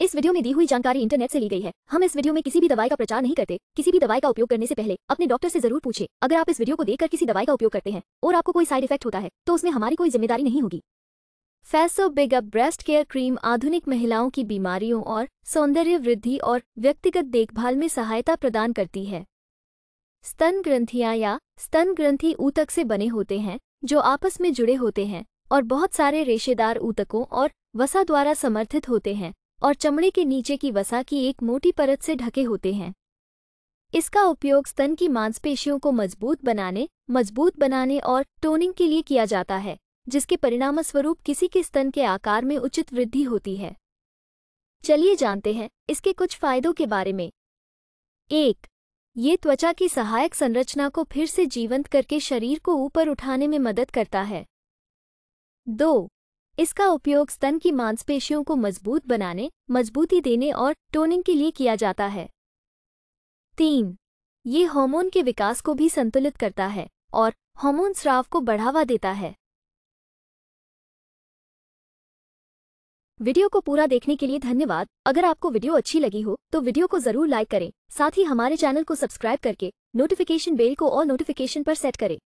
इस वीडियो में दी हुई जानकारी इंटरनेट से ली गई है हम इस वीडियो में किसी भी दवाई का प्रचार नहीं करते किसी भी दवाई का उपयोग करने से पहले अपने डॉक्टर से जरूर पूछे अगर आप इस वीडियो को देखकर किसी दवाई का उपयोग करते हैं और आपको कोई साइड इफेक्ट होता है तो उसमें हमारी कोई जिम्मेदारी नहीं होगी फैसो big up breast care cream आधुनिक महिलाओं की बीमारियों और सौंदर्य वृद्धि और व्यक्तिगत देखभाल में सहायता प्रदान करती है स्तन ग्रंथियां या स्तन ग्रंथी ऊतक से बने होते हैं जो आपस में जुड़े होते हैं और बहुत सारे रेशेदार ऊतकों और वसा द्वारा समर्थित होते हैं और चमड़े के नीचे की वसा की एक मोटी परत से ढके होते हैं इसका उपयोग स्तन की मांसपेशियों को मजबूत बनाने मजबूत बनाने और टोनिंग के लिए किया जाता है जिसके परिणामस्वरूप किसी के स्तन के आकार में उचित वृद्धि होती है चलिए जानते हैं इसके कुछ फायदों के बारे में एक ये त्वचा की सहायक संरचना को फिर से जीवंत करके शरीर को ऊपर उठाने में मदद करता है दो इसका उपयोग स्तन की मांसपेशियों को मजबूत बनाने मजबूती देने और टोनिंग के लिए किया जाता है तीन ये हार्मोन के विकास को भी संतुलित करता है और हार्मोन स्राव को बढ़ावा देता है वीडियो को पूरा देखने के लिए धन्यवाद अगर आपको वीडियो अच्छी लगी हो तो वीडियो को जरूर लाइक करें साथ ही हमारे चैनल को सब्सक्राइब करके नोटिफिकेशन बेल को और नोटिफिकेशन पर सेट करें